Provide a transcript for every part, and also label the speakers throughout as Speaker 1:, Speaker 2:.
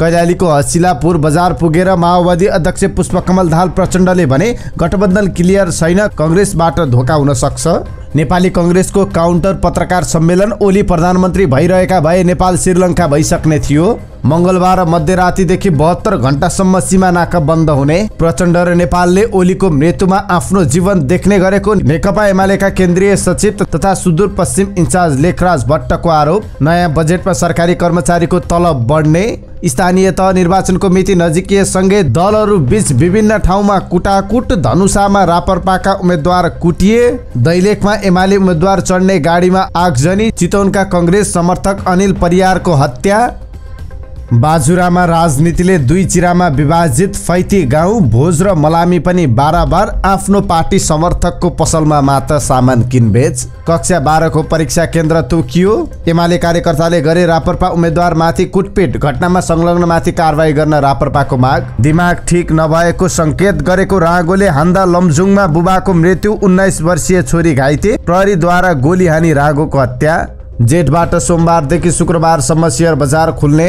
Speaker 1: कैलालीको हसिलापुर बजार पुगेर माओवादी अध्यक्ष पुष्पकमल दाहाल प्रचण्डले भने गठबन्धन क्लियर छैन कङ्ग्रेसबाट धोका हुन सक्छ नेपाली कङ्ग्रेसको काउन्टर पत्रकार सम्मेलन ओली प्रधानमन्त्री भइरहेका भए नेपाल श्रीलङ्का भइसक्ने थियो मङ्गलबार मध्यरातिदेखि बहत्तर घण्टासम्म सीमा नाका बन्द हुने प्रचण्ड र नेपालले ओलीको मृत्युमा आफ्नो जीवन देख्ने गरेको नेकपा एमालेका केन्द्रीय सचिव तथा सुदूरपश्चिम इन्चार्ज लेखराज भट्टको आरोप नयाँ बजेटमा सरकारी कर्मचारीको तलब बढ्ने स्थानीय तह निर्वाचनको मिति नजिकिएसँगै दलहरू बीच विभिन्न ठाउँमा कुटाकुट धनुषामा रापरपाका उम्मेद्वार कुटिए दैलेखमा एमाले उम्मेद्वार चढ्ने गाडीमा आगजनी चितवनका कङ्ग्रेस समर्थक अनिल परियारको हत्या बाजुरामा राजनीतिले दुई चिरामा विभाजित फैती गाउँ भोज र मलामी पनि बाराबार आफ्नो पार्टी समर्थकको पसलमा मात्र सामान किनबेच कक्षा बाह्रको परीक्षा केन्द्र तोकियो एमाले कार्यकर्ताले गरे रापरपा उम्मेद्वारमाथि कुटपिट घटनामा संलग्नमाथि कारवाही गर्न रापरपाको माग दिमाग ठिक नभएको सङ्केत गरेको रागोले हान्दा लमजुङमा बुबाको मृत्यु उन्नाइस वर्षीय छोरी घाइते प्रहरीद्वारा गोली हानी रागोको हत्या जेठबाट सोमबारदेखि शुक्रबारसम्म सेयर बजार खुल्ने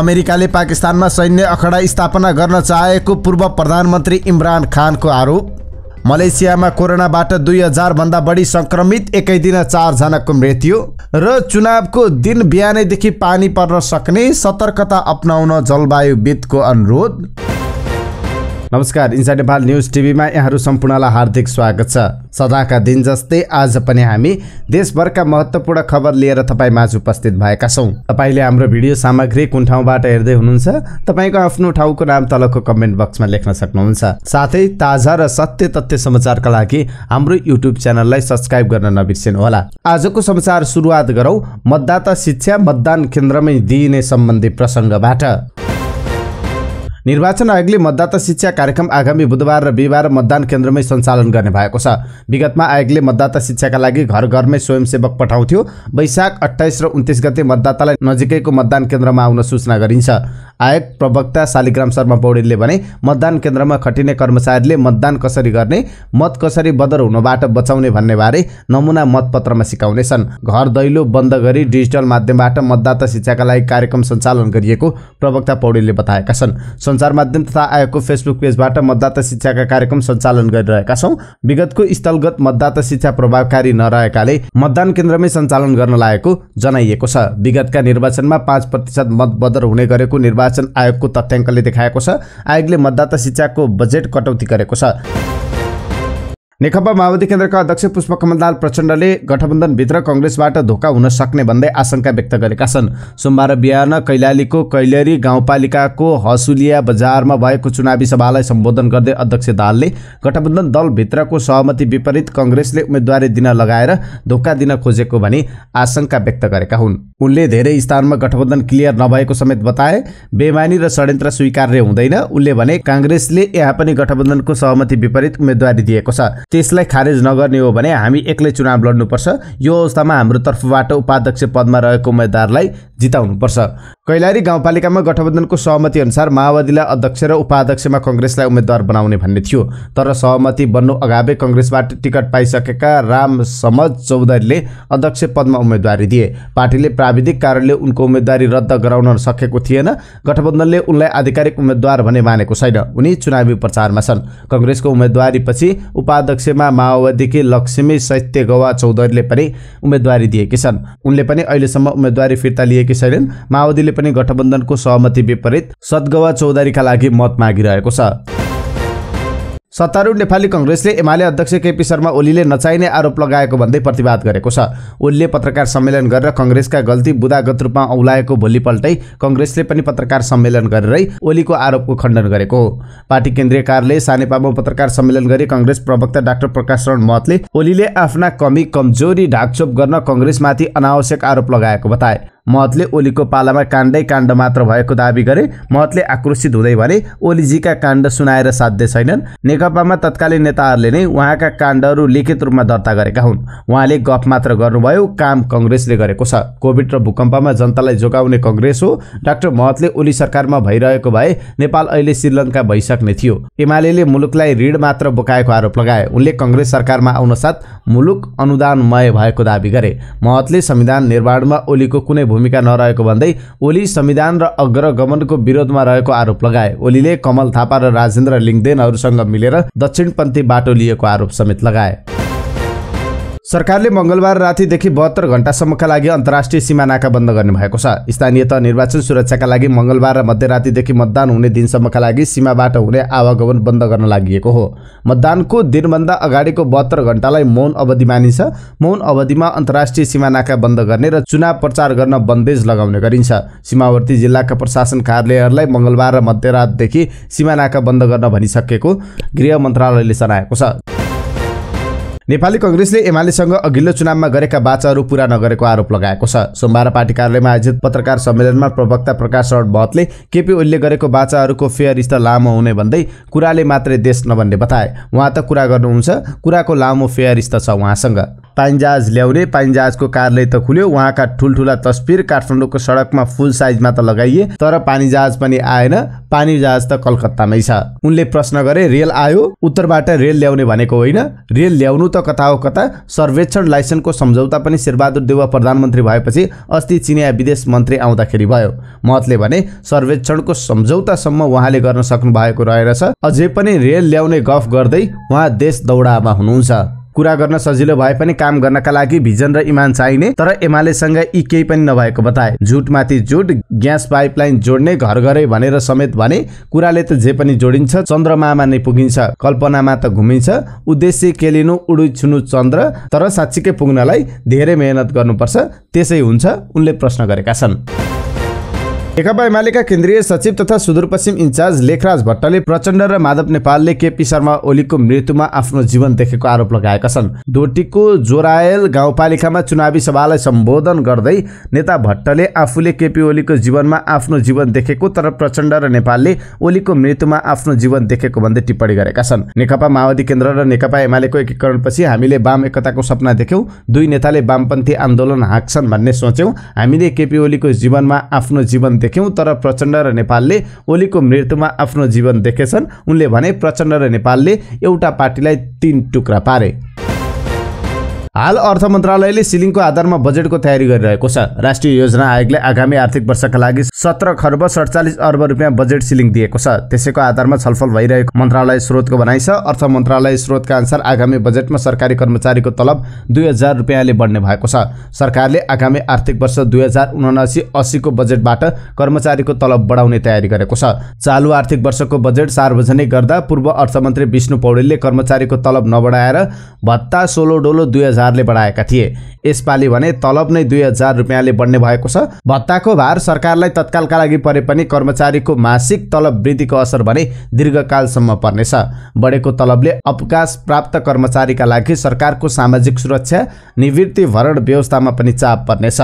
Speaker 1: अमेरिकाले पाकिस्तानमा सैन्य अखडा स्थापना गर्न चाहेको पूर्व प्रधानमन्त्री इमरान खानको आरोप मलेसियामा कोरोनाबाट दुई हजारभन्दा बढी सङ्क्रमित एकै दिन चारजनाको मृत्यु र चुनावको दिन बिहानैदेखि पानी पर्न सक्ने सतर्कता अप्नाउन जलवायुविदको अनुरोध नमस्कार इन्साइड नेपाल न्युज टिभीमा यहाँहरू सम्पूर्णलाई हार्दिक स्वागत छ सदाका दिन जस्तै आज पनि हामी देशभरका महत्त्वपूर्ण खबर लिएर तपाईँ माझ उपस्थित भएका छौँ तपाईँले हाम्रो भिडियो सामग्री कुन ठाउँबाट हेर्दै हुनुहुन्छ तपाईँको आफ्नो ठाउँको नाम तलको कमेन्ट बक्समा लेख्न सक्नुहुन्छ साथै ताजा र सत्य तथ्य समाचारका लागि हाम्रो युट्युब च्यानललाई सब्सक्राइब गर्न नबिर्सिनुहोला आजको समाचार सुरुवात गरौँ मतदाता शिक्षा मतदान केन्द्रमै दिइने सम्बन्धी प्रसङ्गबाट निर्वाचन आयोगले मतदाता शिक्षा कार्यक्रम आगामी बुधबार र बिहिबार मतदान केन्द्रमै सञ्चालन गर्ने भएको छ विगतमा आयोगले मतदाता शिक्षाका लागि घर घरमै स्वयंसेवक पठाउँथ्यो वैशाख अठाइस र उन्तिस गते मतदातालाई नजिकैको मतदान केन्द्रमा आउन सूचना गरिन्छ आयोग प्रवक्ता शालिग्राम शर्मा पौडेलले भने मतदान केन्द्रमा खटिने कर्मचारीले मतदान कसरी गर्ने मत कसरी बदर हुनबाट बचाउने भन्नेबारे नमुना मतपत्रमा सिकाउनेछन् घर दैलो बन्द गरी डिजिटल माध्यमबाट मतदाता शिक्षाका लागि कार्यक्रम सञ्चालन गरिएको प्रवक्ता पौडेलले बताएका छन् सञ्चार माध्यम तथा आयोगको फेसबुक पेजबाट मतदाता शिक्षाका कार्यक्रम सञ्चालन गरिरहेका छौँ विगतको स्थलगत मतदाता शिक्षा प्रभावकारी नरहेकाले मतदान केन्द्रमै सञ्चालन गर्न लागेको जनाइएको छ विगतका निर्वाचनमा पाँच प्रतिशत मत बदर हुने गरेको निर्वाचन निर्वाचन आयोगको तथ्याङ्कले देखाएको छ आयोगले मतदाता शिक्षाको बजेट कटौती गरेको छ नेकपा माओवादी केन्द्रका अध्यक्ष पुष्पकमललाल प्रचण्डले गठबन्धनभित्र कङ्ग्रेसबाट धोका हुन सक्ने भन्दै आशंका व्यक्त गरेका छन् सोमबार बिहान कैलालीको कैलरी गाउँपालिकाको हसुलिया बजारमा भएको चुनावी सभालाई सम्बोधन गर्दै अध्यक्ष दालले गठबन्धन दलभित्रको सहमति विपरीत कङ्ग्रेसले उम्मेद्वारी दिन लगाएर धोका दिन खोजेको भनी आशंका व्यक्त गरेका हुन् उनले धेरै स्थानमा गठबन्धन क्लियर नभएको समेत बताए बेमानी र षड्यन्त्र स्वीकार्य हुँदैन उनले भने काङ्ग्रेसले यहाँ पनि गठबन्धनको सहमति विपरीत उम्मेद्वारी दिएको छ त्यसलाई खारेज नगर्ने हो भने हामी एक्लै चुनाव लड्नुपर्छ यो अवस्थामा हाम्रो तर्फबाट उपाध्यक्ष पदमा रहेको उम्मेद्वारलाई जिताउनुपर्छ कैलाली गाउँपालिकामा गठबन्धनको सहमति अनुसार माओवादीलाई अध्यक्ष र उपाध्यक्षमा कङ्ग्रेसलाई उम्मेद्वार बनाउने भन्ने थियो तर सहमति बन्नु अगावे कङ्ग्रेसबाट टिकट पाइसकेका राम समज चौधरीले अध्यक्ष पदमा उम्मेदवारी दिए पार्टीले प्राविधिक कारणले उनको उम्मेदवारी रद्द गराउन सकेको थिएन गठबन्धनले उनलाई आधिकारिक उम्मेद्वार भने मानेको छैन उनी चुनावी प्रचारमा छन् कङ्ग्रेसको उम्मेदवारीपछि उपाध्यक्ष अध्यक्षमा माओवादीकी लक्ष्मी सत्य गवा चौधरीले पनि उम्मेदवारी दिएकी छन् उनले पनि अहिलेसम्म उम्मेदवारी फिर्ता लिएकी छैनन् माओवादीले पनि गठबन्धनको सहमति विपरीत सद्गवा चौधरीका लागि मत मागिरहेको छ सत्तारूढ नेपाली कङ्ग्रेसले एमाले अध्यक्ष केपी शर्मा ओलीले नचाहिने आरोप लगाएको भन्दै प्रतिवाद गरेको छ ओलीले पत्रकार सम्मेलन गरेर कङ्ग्रेसका गल्ती बुदागत रूपमा औलाएको भोलिपल्टै कङ्ग्रेसले पनि पत्रकार सम्मेलन गरेरै ओलीको आरोपको खण्डन गरेको हो पार्टी केन्द्रीय कार्यालय सानेपामा पत्रकार सम्मेलन गरी कङ्ग्रेस प्रवक्ता डाक्टर प्रकाश शरण महतले ओलीले आफ्ना कमी कमजोरी ढाकछोप गर्न कङ्ग्रेसमाथि अनावश्यक आरोप लगाएको बताए महतले ओलीको पालामा काण्डै काण्ड मात्र भएको दावी गरे महतले आक्रोशित हुँदै भने ओलीजीका काण्ड सुनाएर साध्य छैनन् नेकपामा तत्कालीन नेताहरूले नै उहाँका काण्डहरू लिखित रूपमा दर्ता गरेका हुन् उहाँले गफ मात्र गर्नुभयो काम कङ्ग्रेसले गरेको छ कोभिड र भूकम्पमा जनतालाई जोगाउने कङ्ग्रेस हो डाक्टर महतले ओली सरकारमा भइरहेको भए नेपाल अहिले श्रीलङ्का भइसक्ने थियो एमाले मुलुकलाई ऋण मात्र बोकाएको आरोप लगाए उनले कङ्ग्रेस सरकारमा आउनसाथ मुलुक अनुदानमय भएको दावी गरे महतले संविधान निर्माणमा ओलीको कुनै भूमिका नरहेको भन्दै ओली संविधान र अग्रगमनको विरोधमा रहेको आरोप लगाए ओलीले कमल थापा र राजेन्द्र लिङ्गदेनहरूसँग मिलेर दक्षिणपन्थी बाटो लिएको आरोप समेत लगाए सरकारले मङ्गलबार रातिदेखि बहत्तर घन्टासम्मका लागि अन्तर्राष्ट्रिय सीमा बन्द गर्ने भएको छ स्थानीय त निर्वाचन सुरक्षाका लागि मङ्गलबार र मध्यरातिदेखि मतदान हुने दिनसम्मका लागि सीमाबाट हुने आवागमन बन्द गर्न लागि हो मतदानको दिनभन्दा अगाडिको बहत्तर घन्टालाई मौन अवधि मानिन्छ मौन अवधिमा अन्तर्राष्ट्रिय सीमा नाका बन्द गर्ने र चुनाव प्रचार गर्न बन्देज लगाउने गरिन्छ सीमावर्ती जिल्लाका प्रशासन कार्यालयहरूलाई मङ्गलबार र मध्यरातदेखि सीमा नाका बन्द गर्न भनिसकेको गृह मन्त्रालयले जनाएको छ नेपाली कङ्ग्रेसले एमालेसँग अघिल्लो चुनावमा गरेका बाचाहरू पुरा नगरेको आरोप लगाएको छ सोमबार पार्टी कार्यालयमा आयोजित पत्रकार सम्मेलनमा प्रवक्ता प्रकाश शरण भट्टले केपी ओलीले गरेको बाचाहरूको फेयर स्तर लामो हुने भन्दै कुराले मात्रै देश नभन्ने बताए उहाँ त कुरा गर्नुहुन्छ कुराको लामो स्तर छ उहाँसँग पाइन्जाज ल्याउने पानीजहाजको कार्यालय त खुल्यो उहाँका ठुल्ठुला तस्बिर काठमाडौँको सडकमा फुल साइजमा त लगाइए तर पानीजहाज पनि आएन पानीजहाज त कलकत्तामै छ उनले प्रश्न गरे रेल आयो उत्तरबाट रेल ल्याउने भनेको होइन रेल ल्याउनु त कता हो कता सर्वेक्षण लाइसेन्सको सम्झौता पनि शेरबहादुर देउवा प्रधानमन्त्री भएपछि अस्ति चिनिया विदेश मन्त्री आउँदाखेरि भयो मतले भने सर्वेक्षणको सम्झौतासम्म उहाँले गर्न सक्नु भएको रहेछ अझै पनि रेल ल्याउने गफ गर्दै उहाँ देश दौडामा हुनुहुन्छ कुरा गर्न सजिलो भए पनि काम गर्नका लागि भिजन र इमान चाहिने तर एमालेसँग यी केही पनि नभएको बताए झुटमाथि झुट ग्यास पाइपलाइन जोड्ने घर घरै भनेर समेत भने कुराले त जे पनि जोडिन्छ चन्द्रमामा नै पुगिन्छ कल्पनामा त घुमिन्छ उद्देश्य के लिनु उडु छुनु चन्द्र तर साँच्चीकै पुग्नलाई धेरै मेहनत गर्नुपर्छ त्यसै हुन्छ उनले प्रश्न गरेका छन् नेकपा एमालेका केन्द्रीय सचिव तथा सुदूरपश्चिम इन्चार्ज लेखराज भट्टले प्रचण्ड र माधव नेपालले केपी शर्मा ओलीको मृत्युमा आफ्नो जीवन देखेको आरोप लगाएका छन् डोटीको जोरायल गाउँपालिकामा चुनावी सभालाई सम्बोधन गर्दै नेता भट्टले आफूले केपी ओलीको जीवनमा आफ्नो जीवन देखेको तर प्रचण्ड र नेपालले ओलीको मृत्युमा आफ्नो जीवन देखेको भन्दै टिप्पणी गरेका छन् नेकपा माओवादी केन्द्र र नेकपा एमालेको एकीकरणपछि हामीले वाम एकताको सपना देख्यौँ दुई नेताले वामपन्थी आन्दोलन हाँक्छन् भन्ने सोच्यौँ हामीले केपी ओलीको जीवनमा आफ्नो जीवन देख्यौँ तर प्रचण्ड र नेपालले ओलीको मृत्युमा आफ्नो जीवन देखेछन् उनले भने प्रचण्ड र नेपालले एउटा पार्टीलाई तिन टुक्रा पारे हाल अर्थ मन्त्रालयले सिलिङको आधारमा बजेटको तयारी गरिरहेको छ राष्ट्रिय योजना आयोगले आगामी आर्थिक वर्षका लागि सत्र खर्ब सडचालिस अर्ब रुपियाँ बजेट सिलिङ दिएको छ त्यसैको आधारमा छलफल भइरहेको मन्त्रालय स्रोतको भनाइ छ अर्थ मन्त्रालय स्रोतका अनुसार आगामी बजेटमा सरकारी कर्मचारीको तलब दुई हजार रुपियाँले बढ्ने भएको छ सरकारले आगामी आर्थिक वर्ष दुई हजार उनासी असीको बजेटबाट कर्मचारीको तलब बढाउने तयारी गरेको छ चालु आर्थिक वर्षको बजेट सार्वजनिक गर्दा पूर्व अर्थमन्त्री विष्णु पौडेलले कर्मचारीको तलब नबढाएर भत्ता सोलो डोलो दुई हजार हजारले बढाएका थिए यसपालि भने तलब नै दुई हजार रुपियाँले बढ्ने भएको छ भत्ताको भार सरकारलाई तत्कालका लागि परे पनि कर्मचारीको मासिक तलब वृद्धिको असर भने दीर्घकालसम्म पर्नेछ बढेको तलबले अवकाश प्राप्त कर्मचारीका लागि सरकारको सामाजिक सुरक्षा निवृत्ति भरण व्यवस्थामा पनि चाप पर्नेछ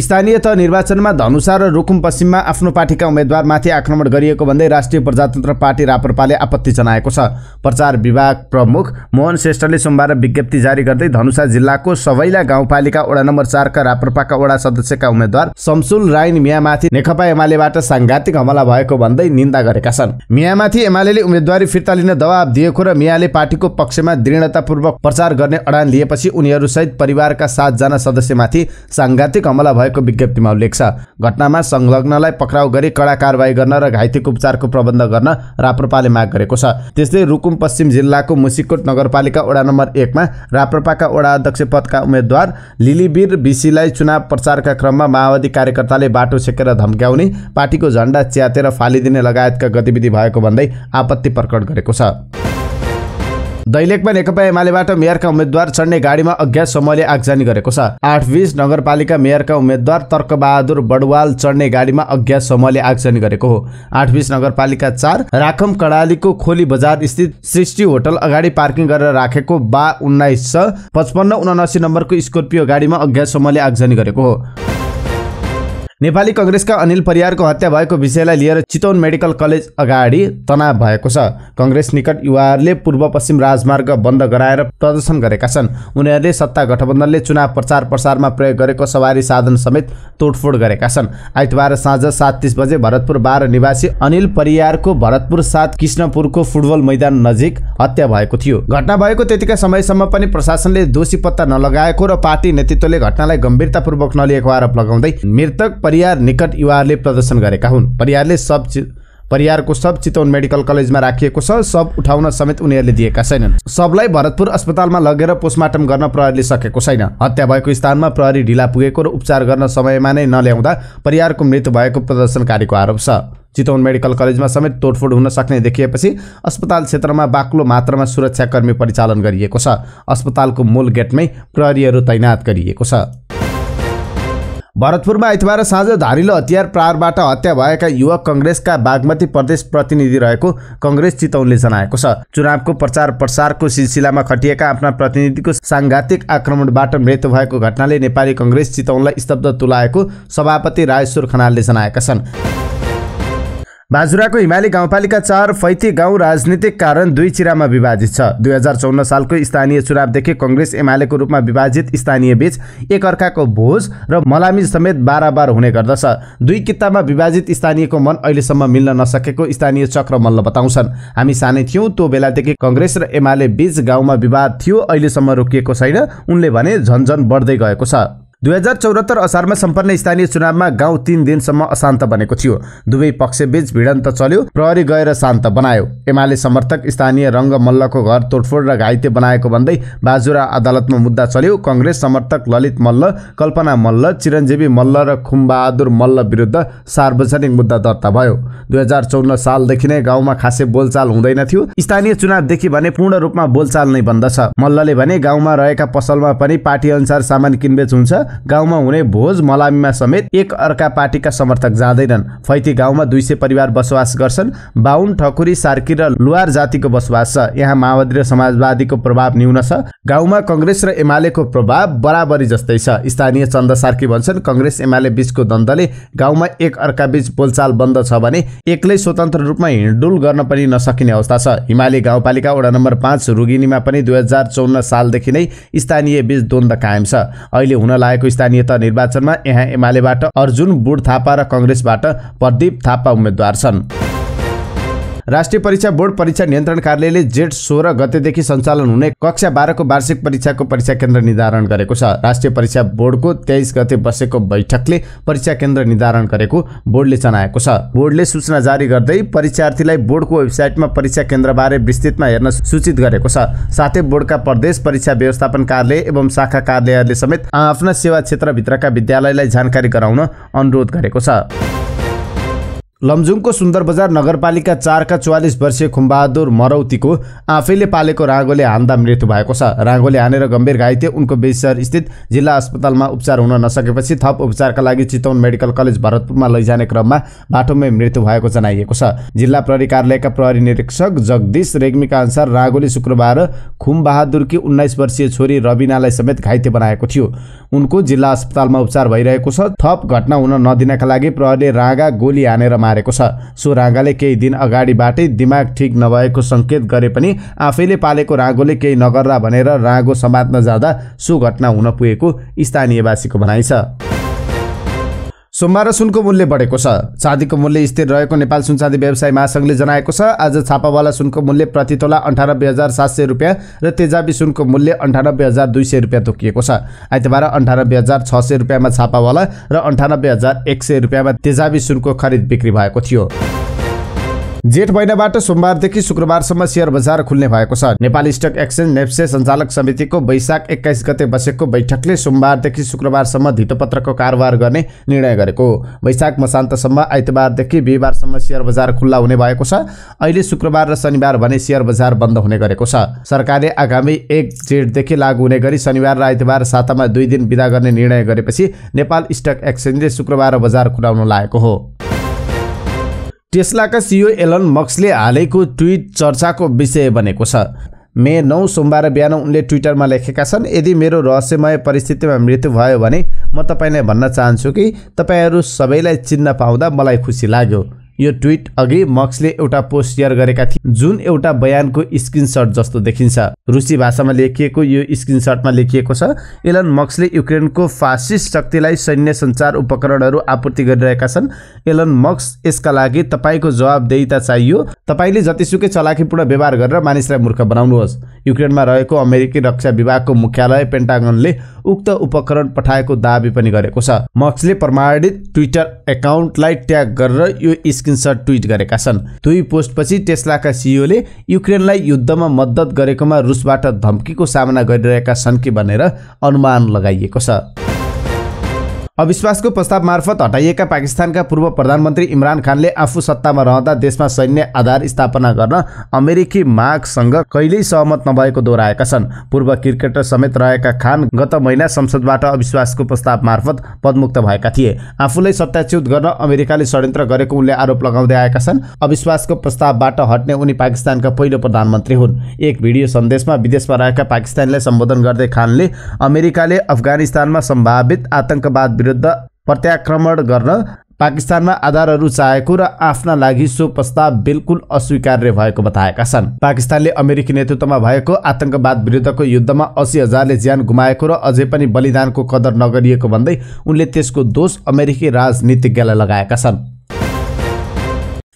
Speaker 1: स्थानीय तह निर्वाचनमा धनुषा र रुकुम पश्चिममा आफ्नो पार्टीका उम्मेद्वारमाथि आक्रमण गरिएको भन्दै राष्ट्रिय प्रजातन्त्र पार्टी राप्रपाले आपत्ति जनाएको छ प्रचार विभाग प्रमुख मोहन श्रेष्ठले सोमबार विज्ञप्ति जारी गर्दै धनुषा जिल्लाको सबैला गाउँपालिका वडा नम्बर चारका राप्रपाका वडा सदस्यका उम्मेद्वार शमसुल राईन मियामाथि नेकपा एमालेबाट साङ्घातिक हमला भएको भन्दै निन्दा गरेका छन् मियामाथि एमाले उम्मेद्वारी फिर्ता लिन दबाब दिएको र मियाले पार्टीको पक्षमा दृढतापूर्वक प्रचार गर्ने अडान लिएपछि उनीहरूसहित परिवारका सातजना सदस्यमाथि साङ्घातिक हमला भएको विज्ञप्तिमा उल्लेख छ घटनामा संलग्नलाई पक्राउ गरी कडा कारवाही गर्न र घाइतेको उपचारको प्रबन्ध गर्न राप्रपाले माग गरेको छ त्यस्तै रुकुम पश्चिम जिल्लाको मुसिकोट नगरपालिका वडा नम्बर एकमा राप्रपाका वडा अध्यक्ष पदका उम्मेद्वार लिलिबीर बिसीलाई चुनाव प्रचारका क्रममा माओवादी कार्यकर्ताले बाटो छेकेर धम्क्याउने पार्टीको झण्डा च्यातेर फालिदिने लगायतका गतिविधि भएको भन्दै आपत्ति प्रकट गरेको छ दैलेखमा नेकपा एमालेबाट मेयरका उम्मेद्वार चढ्ने गाडीमा अज्ञात समूहले आगजानी गरेको छ आठ बिस नगरपालिका मेयरका उम्मेद्वार तर्कबहादुर बडवाल चढ्ने गाडीमा अज्ञात समूहले आगजानी गरेको हो आठ बिस नगरपालिका चार राखम कडालीको खोली बजार स्थित सृष्टि होटल अगाडि पार्किङ गरेर राखेको बा उन्नाइस छ पचपन्न उनासी नम्बरको स्कोर्पियो गाडीमा अज्ञात समूहले आगजानी गरेको हो नेपाली कङ्ग्रेसका अनिल परियारको हत्या भएको विषयलाई लिएर चितवन मेडिकल कलेज अगाडि तनाव भएको छ कङ्ग्रेस निकट युवाहरूले पूर्व पश्चिम राजमार्ग बन्द गराएर प्रदर्शन गरेका छन् उनीहरूले सत्ता गठबन्धनले चुनाव प्रचार प्रसारमा प्रयोग गरेको सवारी साधन समेत तोडफोड गरेका छन् आइतबार साँझ सात तिस बजे भरतपुर बाह्र निवासी अनिल परियारको भरतपुर सात कृष्णपुरको फुटबल मैदान नजिक हत्या भएको थियो घटना भएको त्यतिका समयसम्म पनि प्रशासनले दोषी पत्ता नलगाएको र पार्टी नेतृत्वले घटनालाई गम्भीरतापूर्वक नलिएको आरोप लगाउँदै मृतक परियार निकट युवाहरूले प्रदर्शन गरेका हुन् परियारले सब परियारको सब चितवन मेडिकल कलेजमा राखिएको छ सब उठाउन समेत उनीहरूले दिएका छैनन् सबलाई भरतपुर अस्पतालमा लगेर पोस्टमार्टम गर्न प्रहरीले सकेको छैन हत्या भएको स्थानमा प्रहरी ढिला पुगेको र उपचार गर्न समयमा नै नल्याउँदा परियारको मृत्यु भएको प्रदर्शनकारीको आरोप छ चितौन मेडिकल कलेजमा समेत तोडफोड हुन सक्ने देखिएपछि अस्पताल क्षेत्रमा बाक्लो मात्रामा सुरक्षाकर्मी परिचालन गरिएको छ अस्पतालको मूल गेटमै प्रहरीहरू तैनात गरिएको छ भरतपुरमा आइतबार साँझ धारिलो हतियार प्रहारबाट हत्या भएका युवक कङ्ग्रेसका बागमती प्रदेश प्रतिनिधि रहेको कङ्ग्रेस चितौनले जनाएको छ चुनावको प्रचार प्रसारको सिलसिलामा खटिएका आफ्ना प्रतिनिधिको साङ्घातिक आक्रमणबाट मृत्यु भएको घटनाले नेपाली कङ्ग्रेस चितौनलाई स्तब्ध तुलाएको सभापति राजेश्वर खनालले जनाएका छन् बाजुराको हिमाली गाउँपालिका चार फैती गाउँ राजनीतिक कारण दुई चिरामा विभाजित छ दुई हजार चौन्न सालको स्थानीय चुनावदेखि कङ्ग्रेस एमालेको रूपमा विभाजित स्थानीय बीच एकअर्काको भोज र मलामी समेत बाराबार हुने गर्दछ दुई कित्तामा विभाजित स्थानीयको मन अहिलेसम्म मिल्न नसकेको स्थानीय चक्र मल्ल बताउँछन् हामी सानै थियौँ त्यो बेलादेखि कङ्ग्रेस र एमाले बीच गाउँमा विवाद थियो अहिलेसम्म रोकिएको छैन उनले भने झन्झन बढ्दै गएको छ दुई हजार चौरात्तर असारमा सम्पन्न स्थानीय चुनावमा गाउँ तीन दिनसम्म अशान्त बनेको थियो दुवै पक्षबीच भिडन्त चल्यो प्रहरी गएर शान्त बनायो एमाले समर्थक स्थानीय रङ्ग मल्लको घर तोडफोड र घाइते बनाएको भन्दै बाजुरा अदालतमा मुद्दा चल्यो कङ्ग्रेस समर्थक ललित मल्ल कल्पना मल्ल चिरञ्जीवी मल्ल र खुम्बहादुर मल्ल विरुद्ध सार्वजनिक मुद्दा दर्ता भयो दुई हजार चौन सालदेखि नै गाउँमा खासै बोलचाल हुँदैन थियो स्थानीय चुनावदेखि भने पूर्ण रूपमा बोलचाल नै बन्द छ मल्लले भने गाउँमा रहेका पसलमा पनि पार्टी अनुसार सामान किनबेच हुन्छ गाउँमा हुने भोज मलामीमा समेत एक अर्का पार्टीका समर्थक जाँदैनन् फैती गाउँमा दुई सय परिवार बसोबास गर्छन् बाहुन ठकुरी सार्की र लुहार जातिको बसोबास छ यहाँ माओवादी र समाजवादीको प्रभाव न्यून छ गाउँमा कङ्ग्रेस र एमालेको प्रभाव बराबरी जस्तै छ स्थानीय चन्द सार्की भन्छन् कङ्ग्रेस एमाले बीचको द्वन्दले गाउँमा एक अर्का बीच बोलचाल बन्द छ भने एक्लै स्वतन्त्र रूपमा हिँडडुल गर्न पनि नसकिने अवस्था छ हिमाली गाउँपालिका वडा नम्बर पाँच रुगिनीमा पनि दुई हजार चौन्न सालदेखि नै स्थानीय बीच द्वन्द्व कायम छ अहिले हुन लागेको स्थानीय त निर्वाचनमा यहाँ एमालेबाट अर्जुन बुढ थापा र कङ्ग्रेसबाट प्रदीप थापा उम्मेद्वार छन् राष्ट्रिय परीक्षा बोर्ड परीक्षा नियन्त्रण कार्यालयले जेठ सोह्र गतेदेखि सञ्चालन हुने कक्षा बाह्रको वार्षिक परीक्षाको परीक्षा केन्द्र निर्धारण गरेको छ राष्ट्रिय परीक्षा बोर्डको तेइस गते बसेको बैठकले परीक्षा केन्द्र निर्धारण गरेको बोर्डले जनाएको छ बोर्डले सूचना जारी गर्दै परीक्षार्थीलाई बोर्डको वेबसाइटमा परीक्षा केन्द्रबारे विस्तृतमा हेर्न सूचित गरेको छ साथै बोर्डका प्रदेश परीक्षा व्यवस्थापन कार्यालय एवं शाखा कार्यालयहरूले समेत आफ्ना सेवा क्षेत्रभित्रका विद्यालयलाई जानकारी गराउन अनुरोध गरेको छ लमजुङको सुन्दर बजार नगरपालिका चारका चौवालिस वर्षीय खुम्बहादुर मरौतीको आफैले पालेको राँगोले हान्दा मृत्यु भएको छ राँगोले हानेर गम्भीर घाइते उनको बेसर स्थित जिल्ला अस्पतालमा उपचार हुन नसकेपछि थप उपचारका लागि चितवन मेडिकल कलेज भरतपुरमा लैजाने क्रममा बाटोमै मृत्यु भएको जनाइएको छ जिल्ला प्रहरी कार्यालयका प्रहरी निरीक्षक जगदीश रेग्मीका अनुसार राँगोले शुक्रबार खुमबहादुरकी उन्नाइस वर्षीय छोरी रविनालाई समेत घाइते बनाएको थियो उनको जिल्ला अस्पतालमा उपचार भइरहेको छ थप घटना हुन नदिनका लागि प्रहरीले राँगा गोली हानेर पारेको छ सो राँगाले केही दिन अगाडिबाटै दिमाग ठिक नभएको सङ्केत गरे पनि आफैले पालेको राँगोले केही नगर्ला भनेर राँगो समात्न जाँदा सो घटना हुन पुगेको स्थानीयवासीको भनाइ छ सोमबार सुनको मूल्य बढेको छ चाँदीको मूल्य स्थिर रहेको नेपाल सुन चाँदी व्यवसाय महासङ्घले जनाएको छ आज छापावाला सुनको मूल्य प्रति तोला अन्ठानब्बे हजार सात सय रुपियाँ र तेजाबी सुनको मूल्य अन्ठानब्बे हजार दुई सय रुपियाँ तोकिएको छ आइतबार अन्ठानब्बे हजार छ सय रुपियाँमा छापावाला र अन्ठानब्बे हजार एक सय रुपियाँमा तेजाबी सुनको खरिद बिक्री भएको थियो जेठ महिनाबाट सोमबारदेखि शुक्रबारसम्म सेयर बजार खुल्ने भएको छ नेपाली स्टक एक्सचेन्ज नेप्से सञ्चालक समितिको वैशाख एक्काइस गते बसेको बैठकले सोमबारदेखि शुक्रबारसम्म धितोपत्रको कारोबार गर्ने निर्णय गरेको वैशाख मसान्तसम्म आइतबारदेखि बिहिबारसम्म सेयर बजार खुल्ला हुने भएको छ अहिले शुक्रबार र शनिबार भने सेयर बजार बन्द हुने गरेको छ सरकारले आगामी एक जेठदेखि लागू हुने गरी शनिबार र आइतबार सातामा दुई दिन विदा गर्ने निर्णय गरेपछि नेपाल स्टक एक्सचेन्जले शुक्रबार बजार खुलाउन लागेको हो टेस्लाका सियो एलन मक्सले हालैको ट्विट चर्चाको विषय बनेको छ मे नौ सोमबार बिहान उनले ट्विटरमा लेखेका छन् यदि मेरो रहस्यमय परिस्थितिमा मृत्यु भयो भने म तपाईँलाई भन्न चाहन्छु कि तपाईँहरू सबैलाई चिन्न पाउँदा मलाई खुसी लाग्यो यो ट्विट अघि मक्सले एउटा पोस्ट सेयर गरेका थिए जुन एउटा बयानको स्क्रिनसट जस्तो देखिन्छ रुसी भाषामा लेखिएको यो स्क्रिनसटमा लेखिएको छ एलन मक्सले युक्रेनको फासिस्ट शक्तिलाई सैन्य सञ्चार उपकरणहरू आपूर्ति गरिरहेका छन् एलन मक्स यसका लागि तपाईँको जवाबदेता चाहियो तपाईँले जतिसुकै चलाखीपूर्ण व्यवहार गरेर मानिसलाई मूर्ख बनाउनुहोस् युक्रेनमा रहेको अमेरिकी रक्षा विभागको मुख्यालय पेन्टागनले उक्त उपकरण पठाएको दावी पनि गरेको छ मक्सले प्रमाणित ट्विटर एकाउन्टलाई ट्याग गरेर यो स्क्रिनसट ट्विट गरेका छन् दुई पोस्टपछि टेस्लाका सिइओले e युक्रेनलाई युद्धमा मद्दत गरेकोमा रुसबाट धम्कीको सामना गरिरहेका छन् कि भनेर अनुमान लगाइएको छ अविश्वासको प्रस्ताव मार्फत हटाइएका पाकिस्तानका पूर्व प्रधानमन्त्री इमरान खानले आफू सत्तामा रहँदा देशमा सैन्य आधार स्थापना गर्न अमेरिकी मागसँग कहिल्यै सहमत नभएको दोहोऱ्याएका छन् पूर्व क्रिकेटर समेत रहेका खान गत महिना संसदबाट अविश्वासको प्रस्ताव मार्फत पदमुक्त भएका थिए आफूलाई सत्ताच्युत गर्न अमेरिकाले षड्यन्त्र गरेको उनले आरोप लगाउँदै आएका छन् अविश्वासको प्रस्तावबाट हट्ने उनी पाकिस्तानका पहिलो प्रधानमन्त्री हुन् एक भिडियो सन्देशमा विदेशमा रहेका पाकिस्तानलाई सम्बोधन गर्दै खानले अमेरिकाले अफगानिस्तानमा सम्भावित आतङ्कवाद विरुद्ध प्रत्याक्रमण गर्न पाकिस्तानमा आधारहरू चाहेको र आफ्ना लागि सो प्रस्ताव बिल्कुल अस्वीकार्य भएको बताएका छन् पाकिस्तानले अमेरिकी नेतृत्वमा भएको आतंकवाद विरुद्धको युद्धमा अस्सी हजारले ज्यान गुमाएको र अझै पनि बलिदानको कदर नगरिएको भन्दै उनले त्यसको दोष अमेरिकी राजनीतिज्ञलाई लगाएका छन्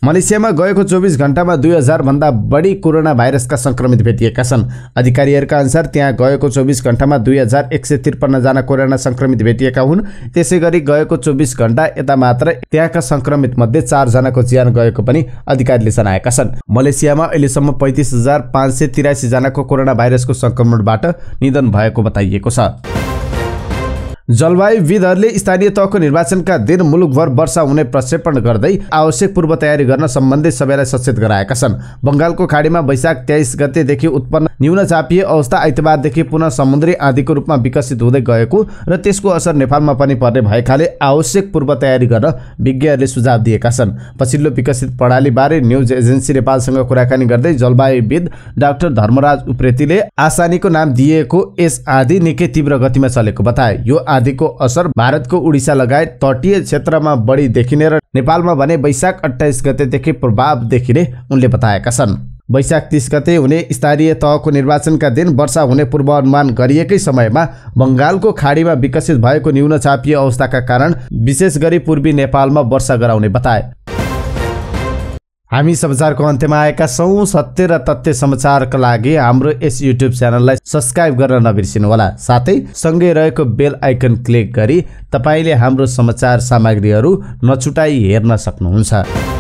Speaker 1: मलेसियामा गएको चौबिस घण्टामा दुई हजारभन्दा बढी कोरोना भाइरसका सङ्क्रमित भेटिएका छन् अधिकारीहरूका अनुसार त्यहाँ गएको चौबिस घन्टामा दुई हजार एक सय त्रिपन्नजना कोरोना सङ्क्रमित भेटिएका हुन् त्यसै गरी गएको चौबिस घन्टा यता मात्र त्यहाँका सङ्क्रमित मध्ये चारजनाको ज्यान गएको पनि अधिकारीले जनाएका छन् मलेसियामा अहिलेसम्म पैँतिस हजार पाँच सय तिरासीजनाको कोरोना भाइरसको सङ्क्रमणबाट निधन भएको बताइएको छ जलवायुविदहरूले स्थानीय तहको निर्वाचनका दिन मुलुकभर वर्षा हुने प्रक्षेपण गर्दै आवश्यक पूर्व तयारी गर्न सम्बन्धित सबैलाई सचेत गराएका छन् बङ्गालको खाडीमा वैशाख तेइस गतेदेखि उत्पन्न न्यून चापिए अवस्था आइतबारदेखि पुनः समुद्री आँधीको रूपमा विकसित हुँदै गएको र त्यसको असर नेपालमा पनि पर्ने भएकाले आवश्यक पूर्व तयारी गर्न विज्ञहरूले सुझाव दिएका छन् पछिल्लो विकसित प्रणालीबारे न्युज एजेन्सी नेपालसँग कुराकानी गर्दै जलवायुविद डाक्टर धर्मराज उप्रेतीले आसानीको नाम दिएको यस आँधी निकै तीव्र गतिमा चलेको बताए यो आदिको असर भारतको उडिसा लगायत तटीय क्षेत्रमा बढी देखिने र नेपालमा भने वैशाख अठाइस गतेदेखि प्रभाव देखिने उनले बताएका छन् वैशाख तिस गते हुने स्थानीय तहको निर्वाचनका दिन वर्षा हुने पूर्वानुमान गरिएकै समयमा बङ्गालको खाडीमा विकसित भएको न्यूनचापीय अवस्थाका कारण विशेष गरी पूर्वी नेपालमा वर्षा गराउने बताए हामी समाचारको अन्त्यमा आएका छौँ सत्य र तथ्य समाचारका लागि हाम्रो यस युट्युब च्यानललाई सब्सक्राइब गर्न नबिर्सिनुहोला साथै सँगै रहेको बेल आइकन क्लिक गरी तपाईँले हाम्रो समाचार सामग्रीहरू नछुटाई हेर्न सक्नुहुन्छ